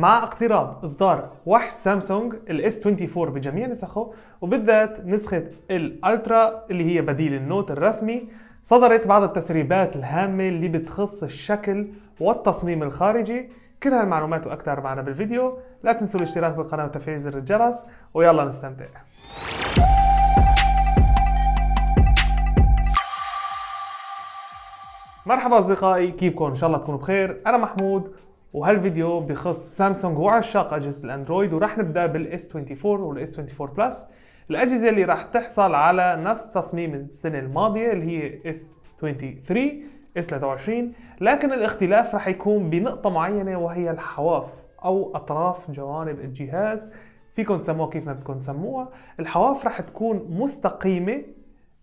مع اقتراب اصدار وحش سامسونج الاس 24 بجميع نسخه وبالذات نسخه الالترا اللي هي بديل النوت الرسمي صدرت بعض التسريبات الهامه اللي بتخص الشكل والتصميم الخارجي كل هالمعلومات واكثر معنا بالفيديو لا تنسوا الاشتراك بالقناه وتفعيل زر الجرس ويلا نستمتع مرحبا اصدقائي كيفكم ان شاء الله تكونوا بخير انا محمود وهالفيديو بخص سامسونج وعشاق اجهزه الاندرويد وراح نبدا بالاس 24 والاس 24 بلس الاجهزه اللي راح تحصل على نفس تصميم السنه الماضيه اللي هي اس 23 اس 23 لكن الاختلاف راح يكون بنقطه معينه وهي الحواف او اطراف جوانب الجهاز فيكم تسموها كيف ما بدكم تسموها الحواف راح تكون مستقيمه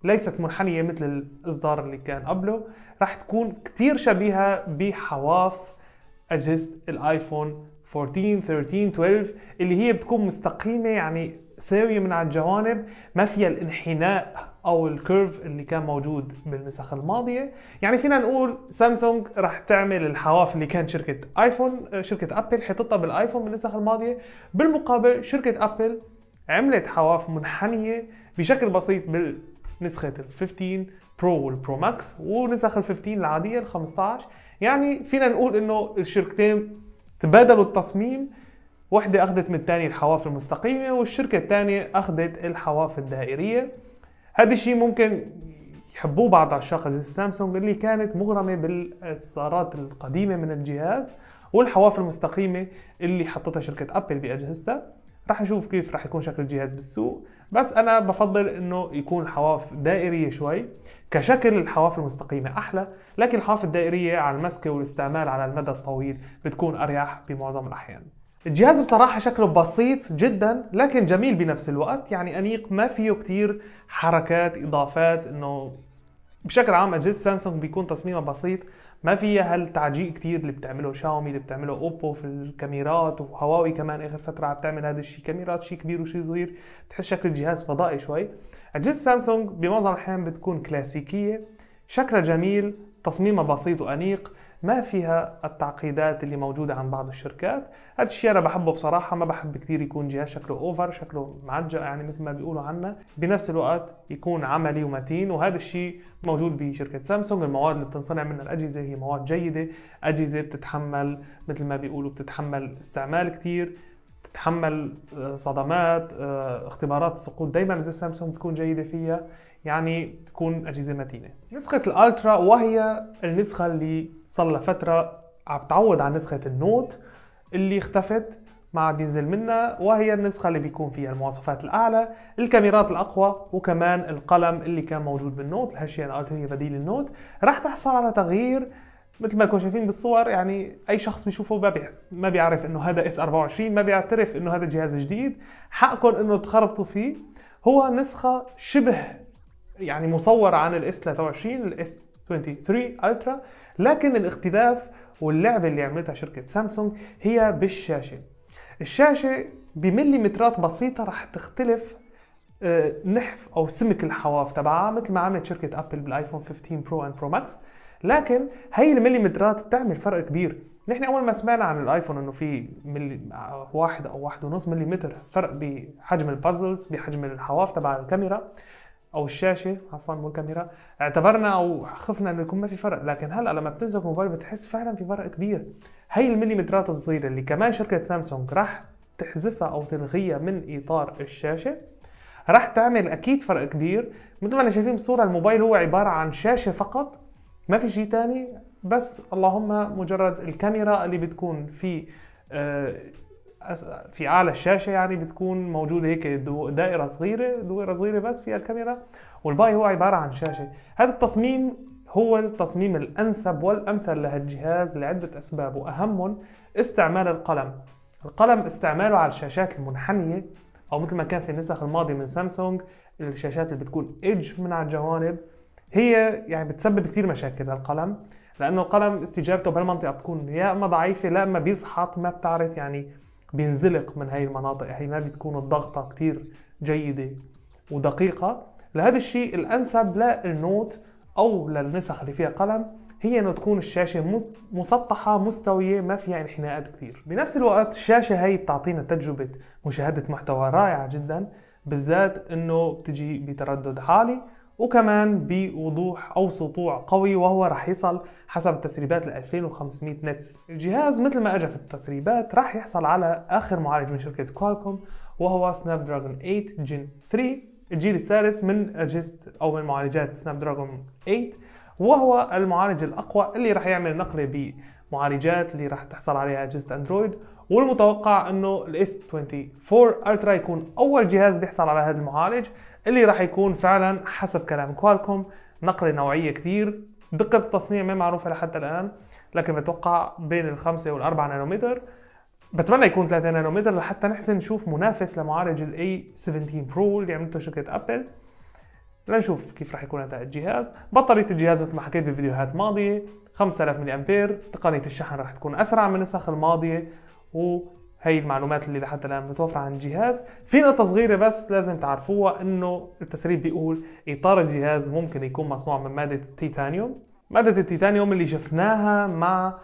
ليست منحنيه مثل الاصدار اللي كان قبله راح تكون كتير شبيهه بحواف اجهزه الايفون 14 13 12 اللي هي بتكون مستقيمه يعني ساويه من على الجوانب ما فيها الانحناء او الكيرف اللي كان موجود بالنسخ الماضيه يعني فينا نقول سامسونج رح تعمل الحواف اللي كانت شركه ايفون شركه ابل حطتها بالايفون بالنسخ الماضيه بالمقابل شركه ابل عملت حواف منحنيه بشكل بسيط بالنسخه ال 15 برو والبرو ماكس ونسخ ال 15 العاديه ال 15 يعني فينا نقول انه الشركتين تبادلوا التصميم واحدة أخذت من الثانية الحواف المستقيمة والشركة الثانية أخذت الحواف الدائرية هذا الشيء ممكن يحبوه بعض عشاق سامسونج اللي كانت مغرمة بالاتصالات القديمة من الجهاز والحواف المستقيمة اللي حطتها شركة أبل بأجهزتها رح نشوف كيف رح يكون شكل الجهاز بالسوق بس انا بفضل انه يكون الحواف دائريه شوي كشكل الحواف المستقيمه احلى لكن الحواف الدائريه على المسكه والاستعمال على المدى الطويل بتكون اريح بمعظم الاحيان الجهاز بصراحة شكله بسيط جدا لكن جميل بنفس الوقت يعني أنيق ما فيه كتير حركات إضافات إنه بشكل عام أجهزة سامسونج بيكون تصميمها بسيط ما فيها هالتعجيق كثير اللي بتعمله شاومي اللي بتعمله اوبو في الكاميرات وهواوي كمان اخر فتره عم تعمل هذا الشيء كاميرات شيء كبير وشيء صغير بتحس شكل الجهاز فضائي شوي اجهزه سامسونج بمعظم الاحيان بتكون كلاسيكيه شكلها جميل تصميمها بسيط وانيق ما فيها التعقيدات اللي موجوده عن بعض الشركات هذا الشيء انا بحبه بصراحه ما بحب كثير يكون جهاز شكله اوفر شكله معجق يعني مثل ما بيقولوا عنا بنفس الوقت يكون عملي ومتين وهذا الشيء موجود بشركه سامسونج المواد اللي بتنصنع منها الاجهزه هي مواد جيده اجهزه بتتحمل مثل ما بيقولوا بتتحمل استعمال كثير تحمل آه، صدمات آه، اختبارات سقوط دائما سامسونج تكون جيده فيها يعني تكون اجهزه متينه نسخه الالترا وهي النسخه اللي صار لها فتره عم تعوض عن نسخه النوت اللي اختفت ما عاد ينزل منها وهي النسخة اللي بيكون فيها المواصفات الأعلى، الكاميرات الأقوى وكمان القلم اللي كان موجود بالنوت، هالشيء الالترا هي بديل النوت، رح تحصل على تغيير مثل ما كنتم شايفين بالصور يعني اي شخص بيشوفه ما بيحس ما بيعرف انه هذا اس 24 ما بيعترف انه هذا جهاز جديد حقكم انه تخربطوا فيه هو نسخه شبه يعني مصوره عن الاس 23 الاس 23 الترا لكن الاختلاف واللعبه اللي عملتها شركه سامسونج هي بالشاشه الشاشه بمليمترات بسيطه رح تختلف آه، نحف او سمك الحواف تبعها مثل ما عملت شركه ابل بالايفون 15 برو اند برو ماكس لكن هي المليمترات بتعمل فرق كبير نحن اول ما سمعنا عن الايفون انه في ملي واحد او واحد ونص مليمتر فرق بحجم البازلز بحجم الحواف تبع الكاميرا او الشاشه عفوا مو الكاميرا اعتبرنا او خفنا انه يكون ما في فرق لكن هلا لما بتمسك موبايل بتحس فعلا في فرق كبير هي المليمترات الصغيره اللي كمان شركه سامسونج راح تحذفها او تلغيها من اطار الشاشه راح تعمل اكيد فرق كبير مثل ما انا شايفين بالصوره الموبايل هو عباره عن شاشه فقط ما في شيء تاني بس اللهم مجرد الكاميرا اللي بتكون في آه، في اعلى الشاشه يعني بتكون موجوده هيك دائره صغيره دويره صغيره بس فيها الكاميرا والباي هو عباره عن شاشه هذا التصميم هو التصميم الانسب والامثل لهالجهاز لعده اسباب واهمهم استعمال القلم القلم استعماله على الشاشات المنحنيه او مثل ما كان في النسخ الماضيه من سامسونج الشاشات اللي بتكون ايدج من على الجوانب هي يعني بتسبب كثير مشاكل للقلم لانه القلم استجابته بهالمنطقه بتكون يا اما ضعيفه لا اما بيزحط ما بتعرف يعني بينزلق من هاي المناطق هي ما بتكون الضغطه كثير جيده ودقيقه لهذا الشيء الانسب للنوت او للنسخ اللي فيها قلم هي انه تكون الشاشه مسطحه مستويه ما فيها انحناءات كثير بنفس الوقت الشاشه هي بتعطينا تجربه مشاهده محتوى رائعه جدا بالذات انه بتجي بتردد عالي وكمان بوضوح او سطوع قوي وهو راح يصل حسب التسريبات ل 2500 نتس الجهاز مثل ما اجى في التسريبات راح يحصل على اخر معالج من شركه كوالكوم وهو سناب دراجون 8 جين 3 الجيل السادس من اجهزه او من معالجات سناب دراجون 8 وهو المعالج الاقوى اللي راح يعمل نقله بمعالجات اللي راح تحصل عليها اجهزه اندرويد والمتوقع انه الاس 24 الترا يكون اول جهاز بيحصل على هذا المعالج اللي راح يكون فعلا حسب كلام كوالكوم نقله نوعيه كثير دقه التصنيع ما معروفه لحتى الان لكن بتوقع بين الخمسة والأربعة نانومتر بتمنى يكون 3 نانومتر لحتى نحسن نشوف منافس لمعالج ال A17 برو اللي عملته شركة أبل لنشوف كيف راح يكون اداء الجهاز بطاريه الجهاز مثل ما حكيت بفيديوهات ماضيه 5000 ملي امبير تقنيه الشحن راح تكون اسرع من النسخ الماضيه و هي المعلومات اللي لحد الان متوفره عن الجهاز في نقطه صغيره بس لازم تعرفوها انه التسريب بيقول اطار الجهاز ممكن يكون مصنوع من ماده التيتانيوم ماده التيتانيوم اللي شفناها مع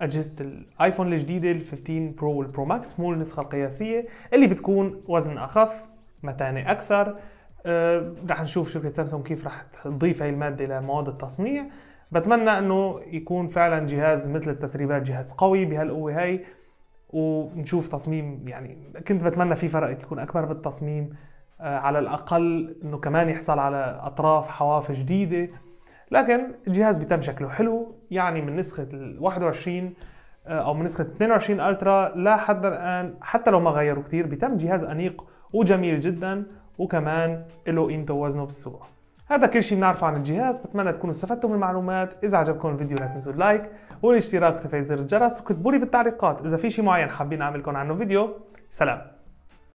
اجهزه الايفون الجديده ال 15 برو والبرو ماكس مو النسخه القياسيه اللي بتكون وزن اخف متانه اكثر أه رح نشوف شركه سامسونج كيف رح تضيف هاي الماده لمواد التصنيع بتمنى انه يكون فعلا جهاز مثل التسريبات جهاز قوي بهالقوه هاي ونشوف تصميم يعني كنت بتمنى في فرق يكون اكبر بالتصميم آه، على الاقل انه كمان يحصل على اطراف حواف جديده لكن الجهاز بيتم شكله حلو يعني من نسخه ال 21 آه، او من نسخه 22 الترا لا حد الان حتى لو ما غيروا كثير بيتم جهاز انيق وجميل جدا وكمان له قيمته ووزنه بالسوق هذا كل شيء بنعرفه عن الجهاز بتمنى تكونوا استفدتوا من المعلومات اذا عجبكم الفيديو لا تنسوا اللايك والاشتراك وتفعيل زر الجرس وكتبوا لي بالتعليقات اذا في شيء معين حابين اعمل لكم عنه فيديو سلام